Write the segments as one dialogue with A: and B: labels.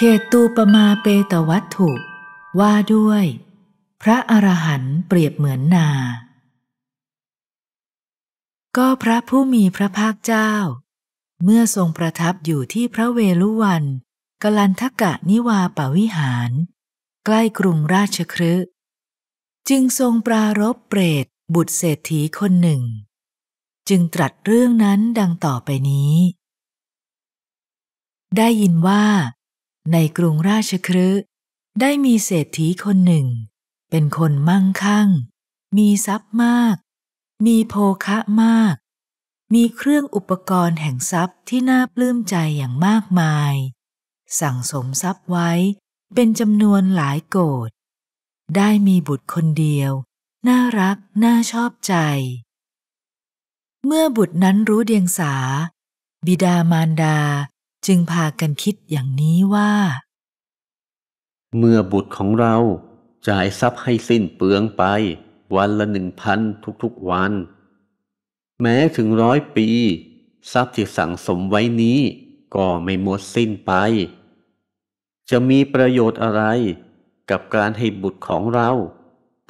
A: เขตตูปมาเปตวัตถุ ว่าด้วย พระอรหันต์เปรียบเหมือนนา ก็พระผู้มีพระภาคเจ้า เมื่อทรงประทับอยู่ที่พระเวลุวัน กลันทกะนิวาปวิหาร ใกล้กรุงราชครืจึงทรงปรารบเปรตบุตรเศรษฐีคนหนึ่ง จึงตรัสเรื่องนั้นดังต่อไปนี้ ได้ยินว่าในกรุงราชครืได้มีเศรษฐีคนหนึ่ง เป็นคนมั่งคั่ง มีทรัพย์มาก มีโภคะมาก มีเครื่องอุปกรณ์แห่งทรัพย์ที่น่าปลื้มใจอย่างมากมาย สั่งสมทรัพย์ไว้ เป็นจำนวนหลายโกดได้มีบุตรคนเดียว น่ารักน่าชอบใจ เมื่อบุตรนั้นรู้เดียงสา บิดามารดาจึงพากันคิดอย่างนี้ว่า
B: เมื่อบุตรของเราจ่ายทรัพย์ให้สิ้นเปลืองไปวันละหนึ่งพันทุกๆ วัน แม้ถึงร้อยปี ทรัพย์ที่สั่งสมไว้นี้ก็ไม่หมดสิ้นไป จะมีประโยชน์อะไร กับการให้บุตรของเรา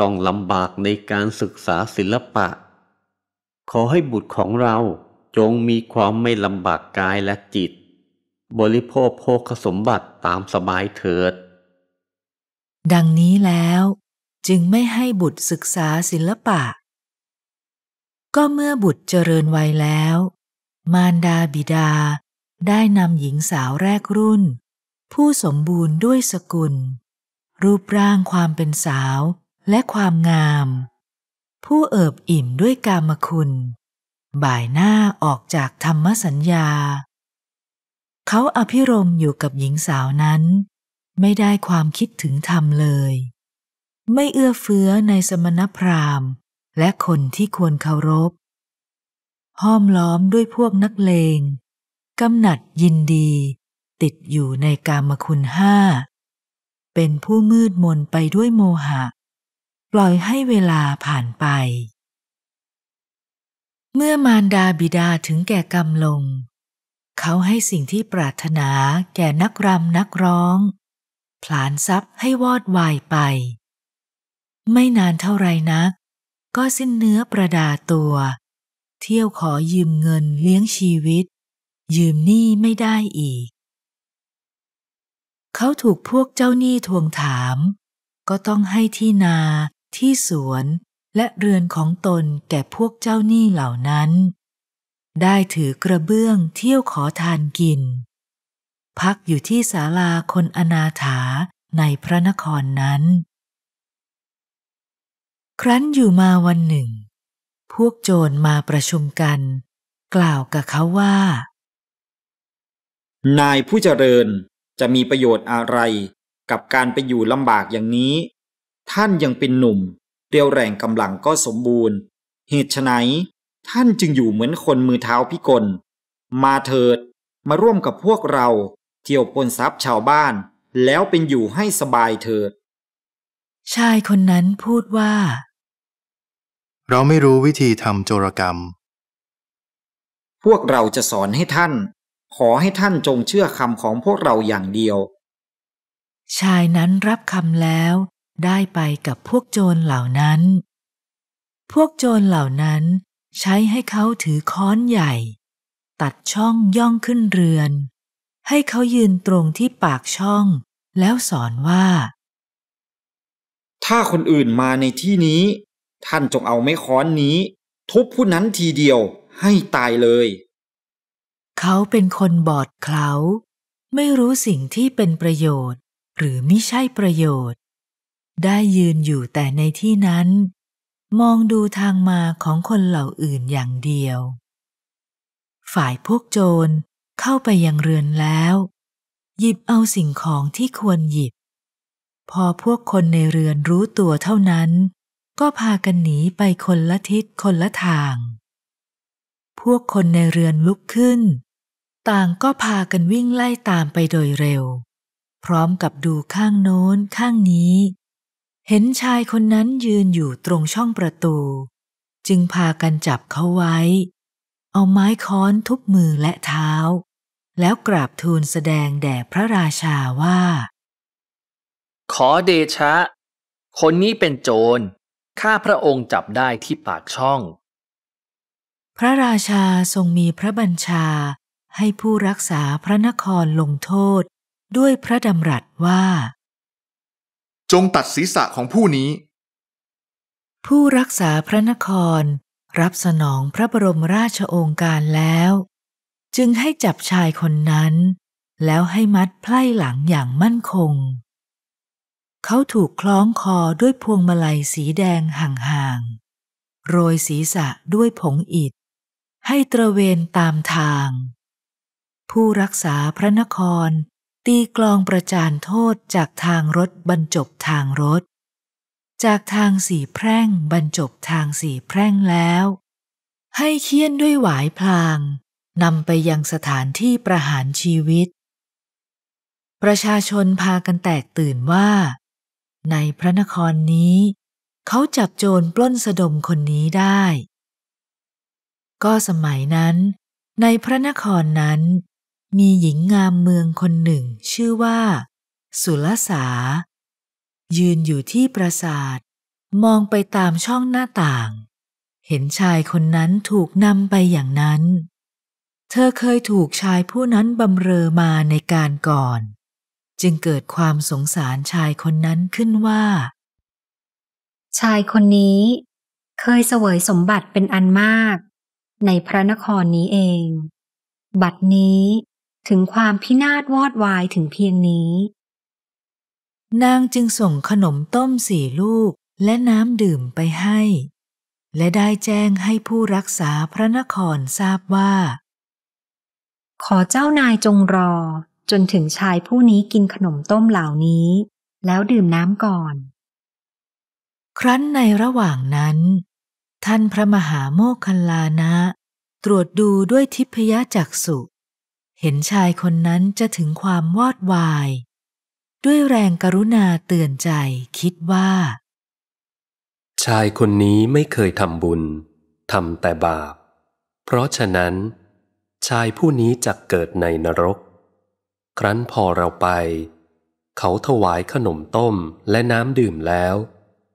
B: ต้องลำบากในการศึกษาศิลปะ ขอให้บุตรของเราจงมีความไม่ลำบากกายและจิตบริโภคโภคสมบัติตามสบายเถิด
A: ดังนี้แล้ว จึงไม่ให้บุตรศึกษาศิลปะ ก็เมื่อบุตรเจริญวัยแล้ว มารดาบิดาได้นำหญิงสาวแรกรุ่น ผู้สมบูรณ์ด้วยสกุล รูปร่างความเป็นสาวและความงาม ผู้เอิบอิ่มด้วยกามคุณ บ่ายหน้าออกจากธรรมสัญญาเขาอภิรมอยู่กับหญิงสาวนั้น ไม่ได้ความคิดถึงธรรมเลย ไม่เอื้อเฟื้อในสมณพราหมณ์และคนที่ควรเคารพ ห้อมล้อมด้วยพวกนักเลง กำหนัดยินดี ติดอยู่ในกามคุณห้า เป็นผู้มืดมนไปด้วยโมหะ ปล่อยให้เวลาผ่านไป เมื่อมารดาบิดาถึงแก่กรรมลงเขาให้สิ่งที่ปรารถนาแก่นักรำนักร้อง ผลานทรัพย์ให้วอดวายไป ไม่นานเท่าไรนักก็สิ้นเนื้อประดาตัว เที่ยวขอยืมเงินเลี้ยงชีวิต ยืมหนี้ไม่ได้อีก เขาถูกพวกเจ้าหนี้ทวงถาม ก็ต้องให้ที่นา ที่สวนและเรือนของตนแก่พวกเจ้าหนี้เหล่านั้นได้ถือกระเบื้องเที่ยวขอทานกิน พักอยู่ที่ศาลาคนอนาถาในพระนครนั้น ครั้นอยู่มาวันหนึ่ง พวกโจรมาประชุมกัน กล่าวกับเขาว่า
B: นายผู้เจริญจะมีประโยชน์อะไรกับการไปอยู่ลำบากอย่างนี้ ท่านยังเป็นหนุ่มเรียวแรงกำลังก็สมบูรณ์ เหตุไฉนท่านจึงอยู่เหมือนคนมือเท้าพิกลมาเถิดมาร่วมกับพวกเรา เที่ยวปนทรัพย์ชาวบ้าน แล้วเป็นอยู่ให้สบายเถิด
A: ชายคนนั้นพูดว่า
C: เราไม่รู้วิธีทำโจรกรรม
B: พวกเราจะสอนให้ท่าน ขอให้ท่านจงเชื่อคำของพวกเราอย่างเดียว
A: ชายนั้นรับคำแล้วได้ไปกับพวกโจรเหล่านั้น พวกโจรเหล่านั้นใช้ให้เขาถือค้อนใหญ่ ตัดช่องย่องขึ้นเรือน ให้เขายืนตรงที่ปากช่อง แล้วสอนว่า
B: ถ้าคนอื่นมาในที่นี้ ท่านจงเอาไม้ค้อนนี้ทุบผู้นั้นทีเดียวให้ตายเลย
A: เขาเป็นคนบอดเคล้าไม่รู้สิ่งที่เป็นประโยชน์หรือไม่ใช่ประโยชน์ ได้ยืนอยู่แต่ในที่นั้นมองดูทางมาของคนเหล่าอื่นอย่างเดียว ฝ่ายพวกโจรเข้าไปยังเรือนแล้ว หยิบเอาสิ่งของที่ควรหยิบ พอพวกคนในเรือนรู้ตัวเท่านั้น ก็พากันหนีไปคนละทิศคนละทาง พวกคนในเรือนลุกขึ้น ต่างก็พากันวิ่งไล่ตามไปโดยเร็ว พร้อมกับดูข้างโน้น ข้างนี้เห็นชายคนนั้นยืนอยู่ตรงช่องประตู จึงพากันจับเขาไว้ เอาไม้ค้อนทุบมือและเท้า แล้วกราบทูลแสดงแด่พระราชาว่า
B: ขอเดชะ คนนี้เป็นโจรข้าพระองค์จับได้ที่ปากช่อง
A: พระราชาทรงมีพระบัญชา ให้ผู้รักษาพระนครลงโทษด้วยพระดำรัสว่า
B: จงตัดศีรษะของผู้นี้
A: ผู้รักษาพระนครรับสนองพระบรมราชโองการแล้ว จึงให้จับชายคนนั้น แล้วให้มัดไพล่หลังอย่างมั่นคง เขาถูกคล้องคอด้วยพวงมาลัยสีแดงห่างๆ โรยศีรษะด้วยผงอิฐ ให้ตระเวนตามทาง ผู้รักษาพระนครตีกลองประจานโทษจากทางรถบรรจบทางรถ จากทางสีแพร่ง บรรจบทางสีแพร่งแล้ว ให้เคี่ยนด้วยหวายพลางนำไปยังสถานที่ประหารชีวิต ประชาชนพากันแตกตื่นว่า ในพระนครนี้ เขาจับโจรปล้นสะดมคนนี้ได้ ก็สมัยนั้นในพระนครนั้นมีหญิงงามเมืองคนหนึ่ง ชื่อว่า สุลสา ยืนอยู่ที่ปราสาท มองไปตามช่องหน้าต่าง เห็นชายคนนั้นถูกนำไปอย่างนั้น เธอเคยถูกชายผู้นั้นบำเรอมาในการก่อน จึงเกิดความสงสารชายคนนั้นขึ้นว่า ชายคนนี้เคยเสวยสมบัติเป็นอันมาก ในพระนครนี้เอง บัดนี้ถึงความพินาศวอดวายถึงเพียงนี้ นางจึงส่งขนมต้มสี่ลูกและน้ำดื่มไปให้ และได้แจ้งให้ผู้รักษาพระนครทราบว่า ขอเจ้านายจงรอจนถึงชายผู้นี้กินขนมต้มเหล่านี้ แล้วดื่มน้ำก่อน ครั้นในระหว่างนั้น ท่านพระมหาโมคคัลลานะตรวจดูด้วยทิพยจักษุเห็นชายคนนั้นจะถึงความวอดวาย ด้วยแรงกรุณาเตือนใจคิดว่า
B: ชายคนนี้ไม่เคยทำบุญทำแต่บาปเพราะฉะนั้น ชายผู้นี้จะเกิดในนรก ครั้นพอเราไป เขาถวายขนมต้มและน้ำดื่มแล้ว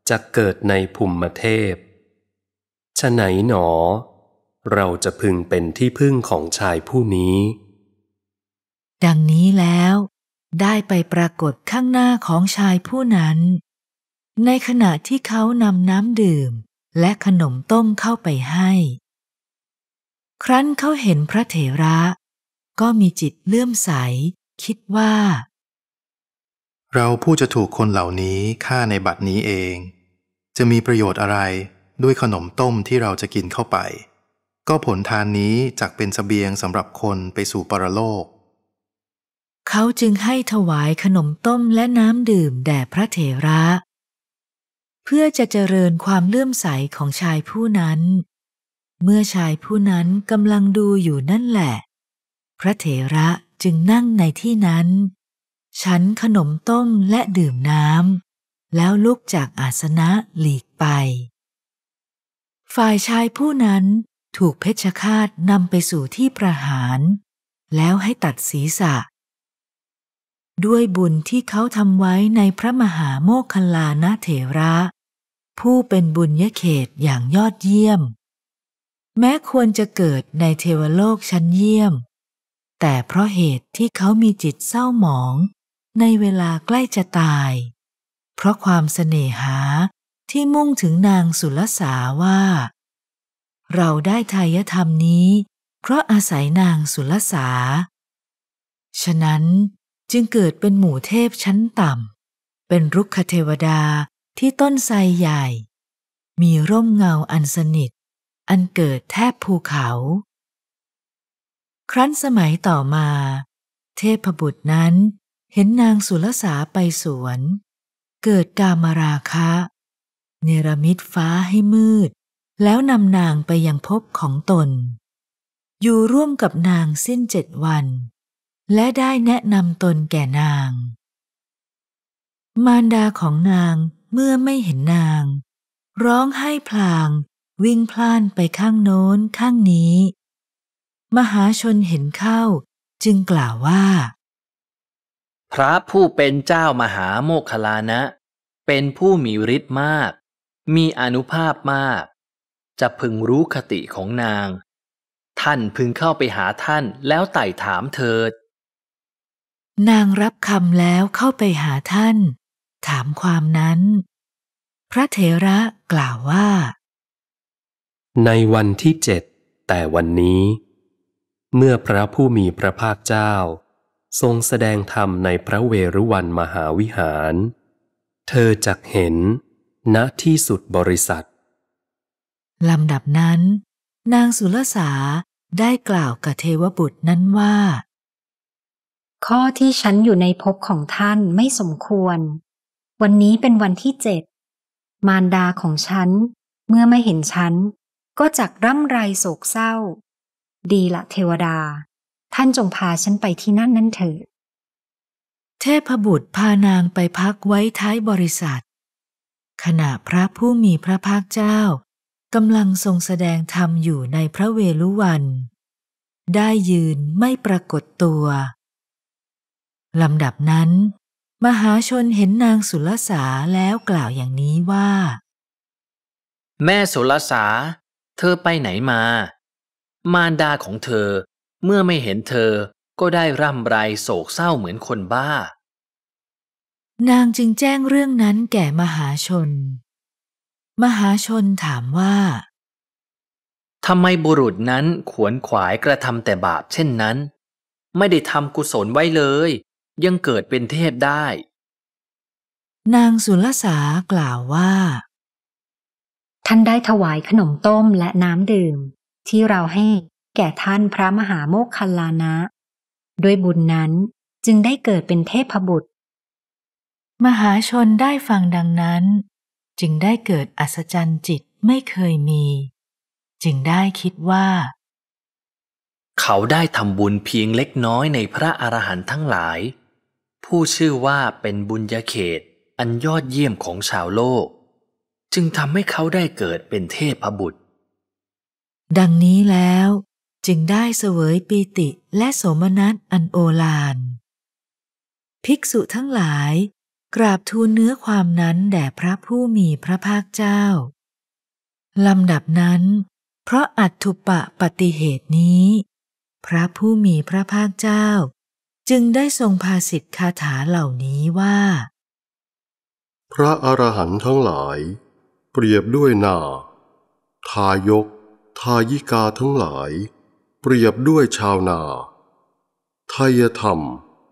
B: จะเกิดในภูมิเทพชะไหนหนอ เราจะพึงเป็นที่พึ่งของชายผู้นี้
A: ดังนี้แล้วได้ไปปรากฏข้างหน้าของชายผู้นั้น ในขณะที่เขานำน้ำดื่มและขนมต้มเข้าไปให้ ครั้นเขาเห็นพระเถระ ก็มีจิตเลื่อมใสคิดว่า
C: เราผู้จะถูกคนเหล่านี้ฆ่าในบัดนี้เอง จะมีประโยชน์อะไรด้วยขนมต้มที่เราจะกินเข้าไป ก็ผลทานนี้จักเป็นสเสบียงสำหรับคนไปสู่ปรโลก
A: เขาจึงให้ถวายขนมต้มและน้ำดื่มแด่พระเถระ เพื่อจะเจริญความเลื่อมใสของชายผู้นั้น เมื่อชายผู้นั้นกำลังดูอยู่นั่นแหละ พระเถระจึงนั่งในที่นั้น ฉันขนมต้มและดื่มน้ำแล้วลุกจากอาสนะหลีกไป ฝ่ายชายผู้นั้นถูกเพชฌฆาตนำไปสู่ที่ประหาร แล้วให้ตัดศีรษะด้วยบุญที่เขาทำไว้ในพระมหาโมคคลานะเถระ ผู้เป็นบุญยเขตอย่างยอดเยี่ยม แม้ควรจะเกิดในเทวโลกชั้นเยี่ยม แต่เพราะเหตุที่เขามีจิตเศร้าหมอง ในเวลาใกล้จะตาย เพราะความเสน่หาที่มุ่งถึงนางสุลสาว่า เราได้ทายธรรมนี้ เพราะอาศัยนางสุลสาฉะนั้นจึงเกิดเป็นหมู่เทพชั้นต่ำ เป็นรุกขเทวดาที่ต้นไทรใหญ่ มีร่มเงาอันสนิท อันเกิดแทบภูเขา ครั้นสมัยต่อมา เทพบุตรนั้น เห็นนางสุรสาไปสวน เกิดกามราคะ เนรมิตฟ้าให้มืด แล้วนำนางไปยังพบของตน อยู่ร่วมกับนางสิ้นเจ็ดวันและได้แนะนำตนแก่นาง มารดาของนางเมื่อไม่เห็นนาง ร้องไห้พลางวิ่งพล่านไปข้างโน้นข้างนี้ มหาชนเห็นเข้าจึงกล่าวว่า พระผู้
B: เป็นเจ้ามหาโมคคลานะ เป็นผู้มีฤทธิ์มาก มีอนุภาพมาก จะพึงรู้คติของนาง ท่านพึงเข้าไปหาท่านแล้วไต่ถามเถิด
A: นางรับคำแล้วเข้าไปหาท่าน ถามความนั้น พระเถระกล่าวว่า
B: ในวันที่เจ็ดแต่วันนี้ เมื่อพระผู้มีพระภาคเจ้า ทรงแสดงธรรมในพระเวรุวันมหาวิหาร เธอจักเห็น ณที่สุดบริษ
A: ัท ลำดับนั้นนางสุลสาได้กล่าวกับเทวบุตรนั้นว่าข้อที่ฉันอยู่ในภพของท่านไม่สมควร วันนี้เป็นวันที่เจ็ด มารดาของฉันเมื่อไม่เห็นฉัน ก็จักร่ำไรโศกเศร้า ดีละเทวดา ท่านจงพาฉันไปที่นั่นนั่นเถิดเทพบุตรพานางไปพักไว้ท้ายบริษัท ขณะพระผู้มีพระภาคเจ้ากำลังทรงแสดงธรรมอยู่ในพระเวลุวัน ได้ยืนไม่ปรากฏตัวลำดับนั้น มหาชนเห็นนางสุลสาแล้วกล่าวอย่างนี้ว่า
B: แม่สุลสา เธอไปไหนมา มารดาของเธอ เมื่อไม่เห็นเธอก็ได้ร่ำไรโศกเศร้าเหมือนคนบ้า
A: นางจึงแจ้งเรื่องนั้นแก่มหาชน มหาชนถามว่า
B: ทำไมบุรุษนั้นขวนขวายกระทำแต่บาปเช่นนั้น ไม่ได้ทำกุศลไว้เลยยังเกิดเป็นเทพได
A: ้ นางสุลสากล่าวว่า ท่านได้ถวายขนมต้มและน้ำดื่ม ที่เราให้แก่ท่านพระมหาโมคคัลลานะด้วยบุญนั้นจึงได้เกิดเป็นเทพบุตร มหาชนได้ฟังดังนั้น จึงได้เกิดอัศจรรย์จิตไม่เคยมี จึงได้คิดว่า
B: เขาได้ทำบุญเพียงเล็กน้อยในพระอรหันต์ทั้งหลายผู้ชื่อว่าเป็นบุญญาเขตอันยอดเยี่ยมของชาวโลก จึงทำให้เขาได้เกิดเป็นเทพบุตร
A: ดังนี้แล้วจึงได้เสวยปีติและโสมนัสอันโอฬารภิกษุทั้งหลายกราบทูลเนื้อความนั้น แด่พระผู้มีพระภาคเจ้า ลำดับนั้น เพราะอัตถุปะปฏิเหตุนี้ พระผู้มีพระภาคเจ้าจึงได้ทรงภาสิทธคาถาเหล่านี
C: ้ว่า พระอรหันต์ทั้งหลาย เปรียบด้วยนา ทายก ทายิกาทั้งหลาย เปรียบด้วยชาวนา ทายธรรม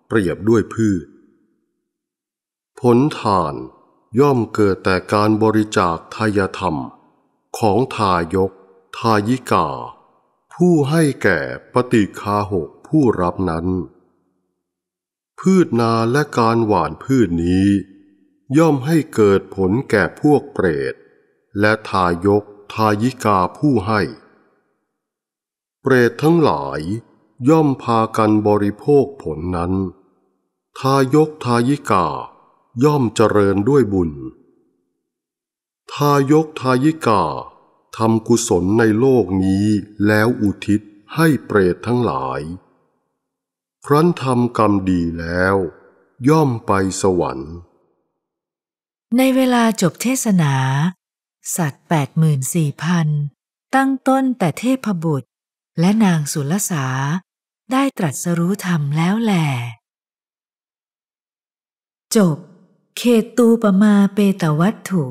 C: เปรียบด้วยพืช ผลทานย่อมเกิดแต่การบริจาคทายธรรม ของทายก ทายิกา ผู้ให้แก่ปฏิคาหกผู้รับนั้นพืชนาและการหว่านพืชนี้ย่อมให้เกิดผลแก่พวกเปรต และทายกทายิกาผู้ให้ เปรตทั้งหลายย่อมพากันบริโภคผลนั้น ทายกทายิกาย่อมเจริญด้วยบุญทายกทายิกาทำกุศลในโลกนี้แล้วอุทิศให้เปรตทั้งหลายครั้นทำกรรมดีแล้ว ย่อมไปสวรรค์
A: ในเวลาจบเทศนา สัตว์แปดหมื่นสี่พันตั้งต้นแต่เทพบุตรและนางสุลสาได้ตรัสรู้ธรรมแล้วแหลจบ เขตตูปมาเปตวัตถุ